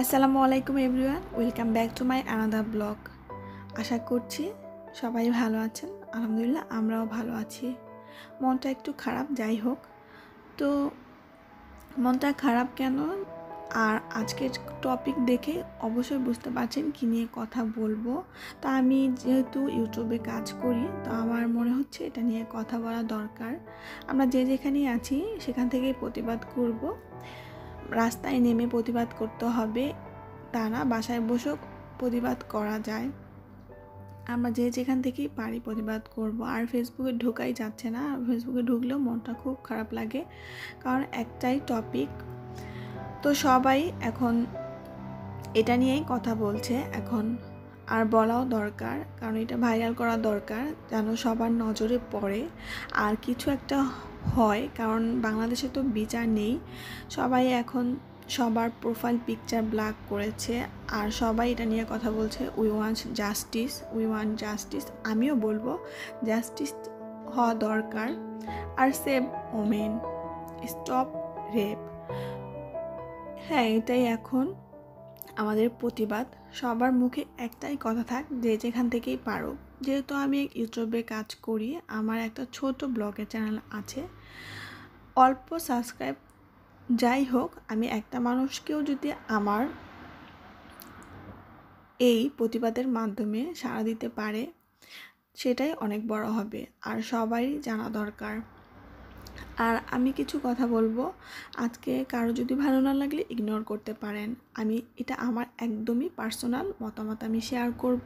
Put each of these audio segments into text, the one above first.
আসসালামু আলাইকুম everyone welcome back to my another blog আশা করছি সবাই ভালো আছেন আলহামদুলিল্লাহ আমরাও ভালো আছি মনটা একটু খারাপ যাই হোক তো মনটা খারাপ কেন আর আজকের টপিক দেখে অবশ্যই বুঝতে পারছেন কী নিয়ে কথা বলবো তা আমি যেহেতু ইউটিউবে কাজ করি তো আমার মনে হচ্ছে এটা নিয়ে কথা বলা দরকার আমরা যে যেখানেই আছি সেখান থেকেই প্রতিবাদ করব রাস্তায় নেমে প্রতিবাদ করতে হবে তা না বাসায় বসেও প্রতিবাদ করা যায় আমরা যে যেখান থেকেই পারি প্রতিবাদ করব আর ফেসবুকে ঢোকাই যাচ্ছে না ফেসবুকে ঢুকলেও মনটা খুব খারাপ লাগে কারণ একটাই টপিক তো সবাই এখন এটা নিয়েই কথা বলছে এখন আর বলাও দরকার কারণ এটা ভাইরাল করা দরকার যেন সবার নজরে পড়ে আর কিছু একটা হয় কারণ বাংলাদেশে তো বিচার নেই সবাই এখন সবার প্রোফাইল পিকচার ব্ল্যাক করেছে আর সবাই এটা নিয়ে কথা বলছে we want justice we want justice আমিও বলবো জাস্টিস হওয়া দরকার আর সেভ ওমেন স্টপ রেপ হ্যাঁ এটাই এখন আমাদের প্রতিবাদ সবার মুখে একটাই কথা থাক যে যেখান থেকেই পারো যেহেতু আমি ইউটিউবে কাজ করি আমার একটা ছোট ব্লগের চ্যানেল আছে অল্প সাবস্ক্রাইব যাই হোক আমি একটা মানুষকেও যদি আমার এই প্রতিবাদের মাধ্যমে সাড়া দিতে পারে সেটাই অনেক বড় হবে আর সবারই জানা দরকার আর আমি কিছু কথা বলবো আজকে কারো যদি ভালো না লাগলে ইগনোর করতে পারেন আমি এটা আমার একদমই পার্সোনাল মতামত আমি শেয়ার করব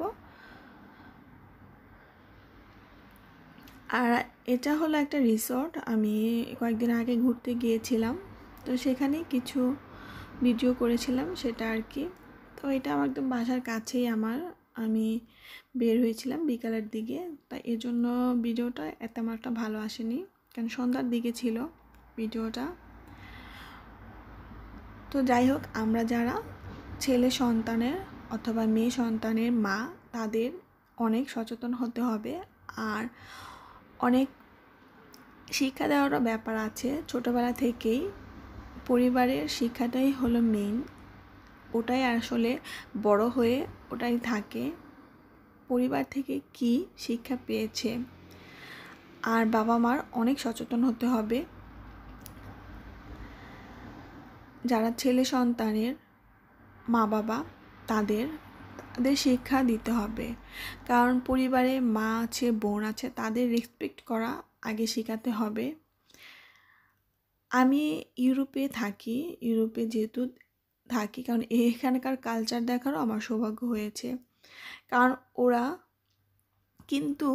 আর এটা হলো একটা রিসর্ট আমি কয়েকদিন আগে ঘুরতে গিয়েছিলাম তো সেখানে কিছু ভিডিও করেছিলাম সেটা আর কি তো এটা আমার একদম বাসার কাছেই আমার আমি বের হয়েছিলাম বিকালের দিকে তাই এর জন্য ভিডিওটা এত আমার একটা ভালো আসেনি কারণ সন্ধ্যার দিকে ছিল ভিডিওটা তো যাই হোক আমরা যারা ছেলে সন্তানের অথবা মেয়ে সন্তানের মা তাদের অনেক সচেতন হতে হবে আর অনেক শিক্ষা দেওয়ারও ব্যাপার আছে ছোটোবেলা থেকেই পরিবারের শিক্ষাটাই হলো মেইন ওটাই আসলে বড় হয়ে ওটাই থাকে পরিবার থেকে কি শিক্ষা পেয়েছে আর বাবা মার অনেক সচেতন হতে হবে যারা ছেলে সন্তানের মা বাবা তাদের তাদের শিক্ষা দিতে হবে কারণ পরিবারে মা আছে বোন আছে তাদের রেসপেক্ট করা আগে শেখাতে হবে আমি ইউরোপে থাকি ইউরোপে যেহেতু থাকি কারণ এখানকার কালচার দেখারও আমার সৌভাগ্য হয়েছে কারণ ওরা কিন্তু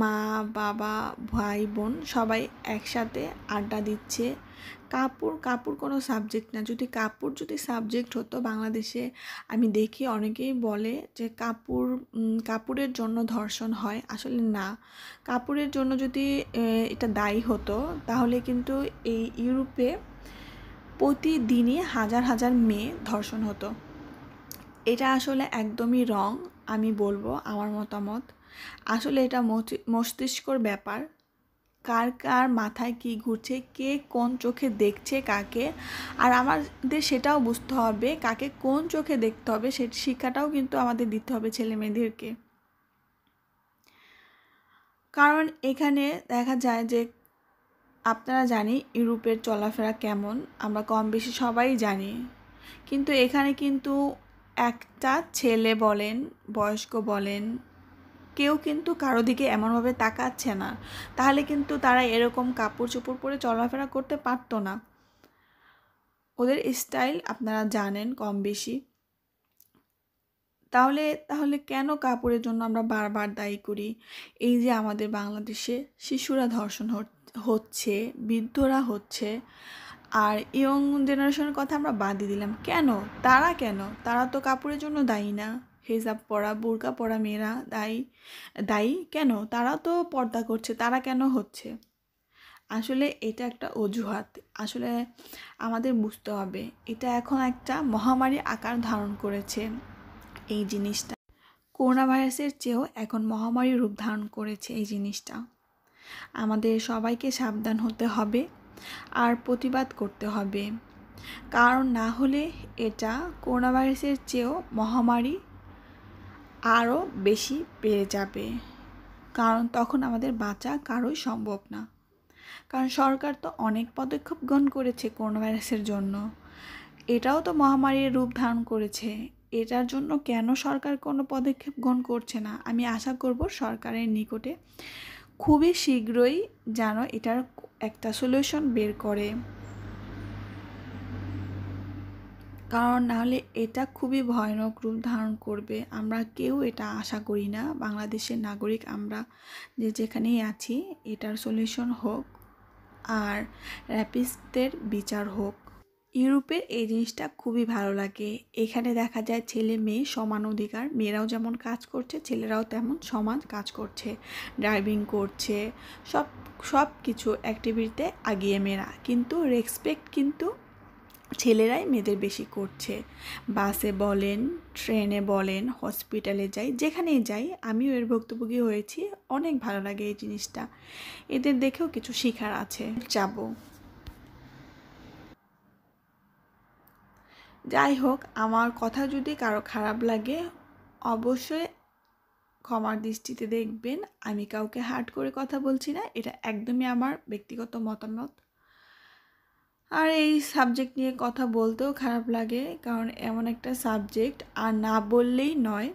মা বাবা ভাই বোন সবাই একসাথে আড্ডা দিচ্ছে কাপড় কাপড় কোনো সাবজেক্ট না যদি কাপড় যদি সাবজেক্ট হতো বাংলাদেশে আমি দেখি অনেকেই বলে যে কাপড় কাপড়ের জন্য ধর্ষণ হয় আসলে না কাপড়ের জন্য যদি এটা দায়ী হতো তাহলে কিন্তু এই ইউরোপে প্রতিদিনই হাজার হাজার মেয়ে ধর্ষণ হতো এটা আসলে একদমই রং আমি বলবো আমার মতামত আসলে এটা মস্তিষ্কর ব্যাপার কার কার মাথায় কি ঘুরছে কে কোন চোখে দেখছে কাকে আর আমাদের সেটাও বুঝতে হবে কাকে কোন চোখে দেখতে হবে সে শিক্ষাটাও কিন্তু আমাদের দিতে হবে ছেলে মেয়েদেরকে কারণ এখানে দেখা যায় যে আপনারা জানি ইউরোপের চলাফেরা কেমন আমরা কম বেশি সবাই জানি কিন্তু এখানে কিন্তু একটা ছেলে বলেন বয়স্ক বলেন কেউ কিন্তু কারো দিকে এমনভাবে তাকাচ্ছে না তাহলে কিন্তু তারা এরকম কাপড় চোপড় পরে চলাফেরা করতে পারতো না ওদের স্টাইল আপনারা জানেন কম বেশি তাহলে তাহলে কেন কাপড়ের জন্য আমরা বারবার দায়ী করি এই যে আমাদের বাংলাদেশে শিশুরা ধর্ষণ হচ্ছে বৃদ্ধরা হচ্ছে আর ইয়ং জেনারেশনের কথা আমরা বাদ দিয়ে দিলাম কেন তারা কেন তারা তো কাপড়ের জন্য দায়ী না হেজাব পরা বোরকা পরা মেয়েরা দায়ী দায়ী কেন তারা তো পর্দা করছে তারা কেন হচ্ছে আসলে এটা একটা অজুহাত আসলে আমাদের বুঝতে হবে এটা এখন একটা মহামারী আকার ধারণ করেছে এই জিনিসটা করোনা ভাইরাসের চেয়েও এখন মহামারী রূপ ধারণ করেছে এই জিনিসটা আমাদের সবাইকে সাবধান হতে হবে আর প্রতিবাদ করতে হবে কারণ না হলে এটা করোনা ভাইরাসের চেয়েও মহামারী আরও বেশি বেড়ে যাবে কারণ তখন আমাদের বাঁচা কারোই সম্ভব না কারণ সরকার তো অনেক পদক্ষেপ গ্রহণ করেছে করোনা ভাইরাসের জন্য এটাও তো মহামারীর রূপ ধারণ করেছে এটার জন্য কেন সরকার কোনো পদক্ষেপ গ্রহণ করছে না আমি আশা করব সরকারের নিকটে খুবই শীঘ্রই যেন এটার একটা সলিউশন বের করে কারণ নাহলে এটা খুবই ভয়ানক রূপ ধারণ করবে আমরা কেউ এটা আশা করি না বাংলাদেশের নাগরিক আমরা যে যেখানেই আছি এটার সলিউশন হোক আর র্যাপিস্টদের বিচার হোক ইউরোপের এই জিনিসটা খুবই ভালো লাগে এখানে দেখা যায় ছেলে মেয়ে সমান অধিকার মেয়েরাও যেমন কাজ করছে ছেলেরাও তেমন সমান কাজ করছে ড্রাইভিং করছে সব সব কিছু অ্যাক্টিভিটিতে আগিয়ে মেয়েরা কিন্তু রেসপেক্ট কিন্তু ছেলেরাই মেয়েদের বেশি করছে বাসে বলেন ট্রেনে বলেন হসপিটালে যাই যেখানেই যাই আমিও এর ভুক্তভোগী হয়েছি অনেক ভালো লাগে এই জিনিসটা এদের দেখেও কিছু শেখার আছে যাব যাই হোক আমার কথা যদি কারো খারাপ লাগে অবশ্যই ক্ষমার দৃষ্টিতে দেখবেন আমি কাউকে হার্ড করে কথা বলছি না এটা একদমই আমার ব্যক্তিগত মতামত আর এই সাবজেক্ট নিয়ে কথা বলতেও খারাপ লাগে কারণ এমন একটা সাবজেক্ট আর না বললেই নয়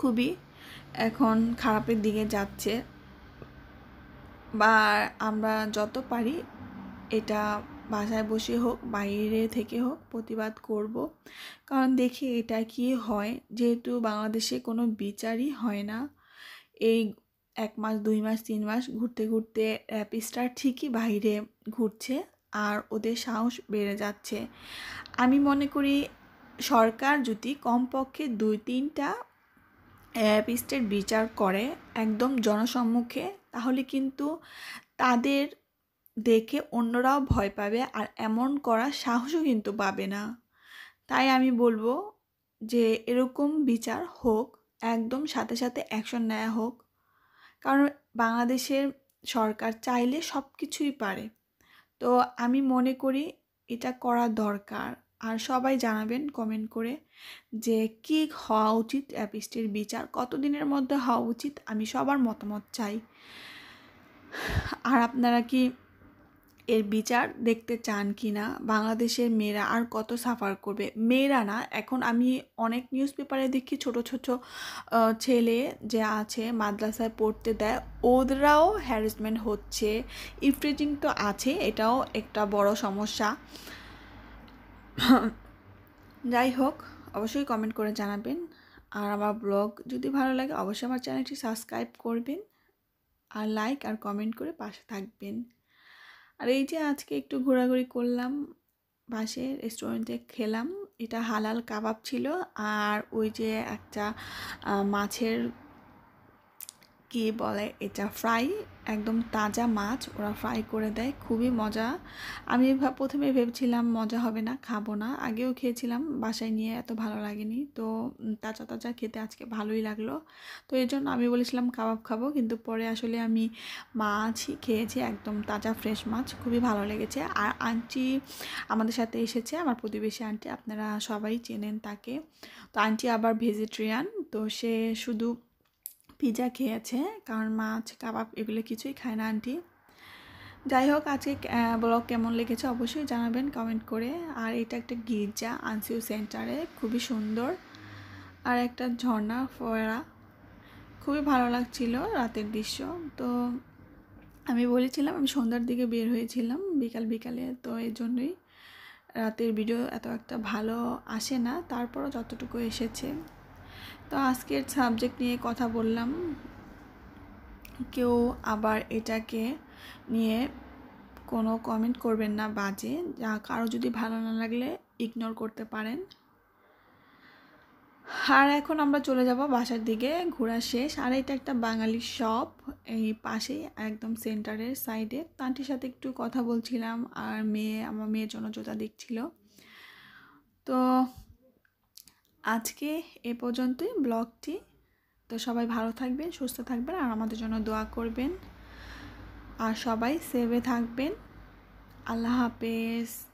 খুবই এখন খারাপের দিকে যাচ্ছে বা আমরা যত পারি এটা বাসায় বসে হোক বাইরে থেকে হোক প্রতিবাদ করব কারণ দেখি এটা কি হয় যেহেতু বাংলাদেশে কোনো বিচারই হয় না এই এক মাস দুই মাস তিন মাস ঘুরতে ঘুরতে র্যাপিস্টার ঠিকই বাইরে ঘুরছে আর ওদের সাহস বেড়ে যাচ্ছে আমি মনে করি সরকার যদি কমপক্ষে দুই তিনটা অ্যাপিস্টের বিচার করে একদম জনসম্মুখে তাহলে কিন্তু তাদের দেখে অন্যরাও ভয় পাবে আর এমন করার সাহসও কিন্তু পাবে না তাই আমি বলবো যে এরকম বিচার হোক একদম সাথে সাথে অ্যাকশন নেওয়া হোক কারণ বাংলাদেশের সরকার চাইলে সব কিছুই পারে তো আমি মনে করি এটা করা দরকার আর সবাই জানাবেন কমেন্ট করে যে কি হওয়া উচিত অ্যাপিস্টের বিচার কতদিনের মধ্যে হওয়া উচিত আমি সবার মতামত চাই আর আপনারা কি এর বিচার দেখতে চান কি না বাংলাদেশের মেয়েরা আর কত সাফার করবে মেয়েরা না এখন আমি অনেক নিউজ পেপারে দেখি ছোট ছোট ছেলে যে আছে মাদ্রাসায় পড়তে দেয় ওদরাও হ্যারাসমেন্ট হচ্ছে ইফ্রিজিং তো আছে এটাও একটা বড় সমস্যা যাই হোক অবশ্যই কমেন্ট করে জানাবেন আর আমার ব্লগ যদি ভালো লাগে অবশ্যই আমার চ্যানেলটি সাবস্ক্রাইব করবেন আর লাইক আর কমেন্ট করে পাশে থাকবেন আর এই যে আজকে একটু ঘোরাঘুরি করলাম বাসে রেস্টুরেন্টে খেলাম এটা হালাল কাবাব ছিল আর ওই যে একটা মাছের কি বলে এটা ফ্রাই একদম তাজা মাছ ওরা ফ্রাই করে দেয় খুবই মজা আমি প্রথমে ভেবেছিলাম মজা হবে না খাবো না আগেও খেয়েছিলাম বাসায় নিয়ে এত ভালো লাগেনি তো তাজা তাজা খেতে আজকে ভালোই লাগলো তো এই জন্য আমি বলেছিলাম কাবাব খাবো কিন্তু পরে আসলে আমি মাছ খেয়েছি একদম তাজা ফ্রেশ মাছ খুবই ভালো লেগেছে আর আন্টি আমাদের সাথে এসেছে আমার প্রতিবেশী আন্টি আপনারা সবাই চেনেন তাকে তো আন্টি আবার ভেজিটেরিয়ান তো সে শুধু পিজা খেয়েছে কারণ মাছ কাবাব এগুলো কিছুই খায় না আন্টি যাই হোক আজকে ব্লগ কেমন লেগেছে অবশ্যই জানাবেন কমেন্ট করে আর এটা একটা গির্জা আনসিউ সেন্টারে খুবই সুন্দর আর একটা ঝর্ণা ফোয়ারা খুবই ভালো লাগছিল রাতের দৃশ্য তো আমি বলেছিলাম আমি সন্ধ্যার দিকে বের হয়েছিলাম বিকাল বিকালে তো এই জন্যই রাতের ভিডিও এত একটা ভালো আসে না তারপরও যতটুকু এসেছে তো আজকের সাবজেক্ট নিয়ে কথা বললাম কেউ আবার এটাকে নিয়ে কোনো কমেন্ট করবেন না বাজে যা কারো যদি ভালো না লাগলে ইগনোর করতে পারেন আর এখন আমরা চলে যাব বাসার দিকে ঘোরা শেষ আর এটা একটা বাঙালি শপ এই পাশেই একদম সেন্টারের সাইডে তাঁটির সাথে একটু কথা বলছিলাম আর মেয়ে আমার মেয়ের জন্য জোতা দিচ্ছিল তো আজকে এ পর্যন্তই ব্লগটি তো সবাই ভালো থাকবেন সুস্থ থাকবেন আর আমাদের জন্য দোয়া করবেন আর সবাই সেভে থাকবেন আল্লাহ হাফেজ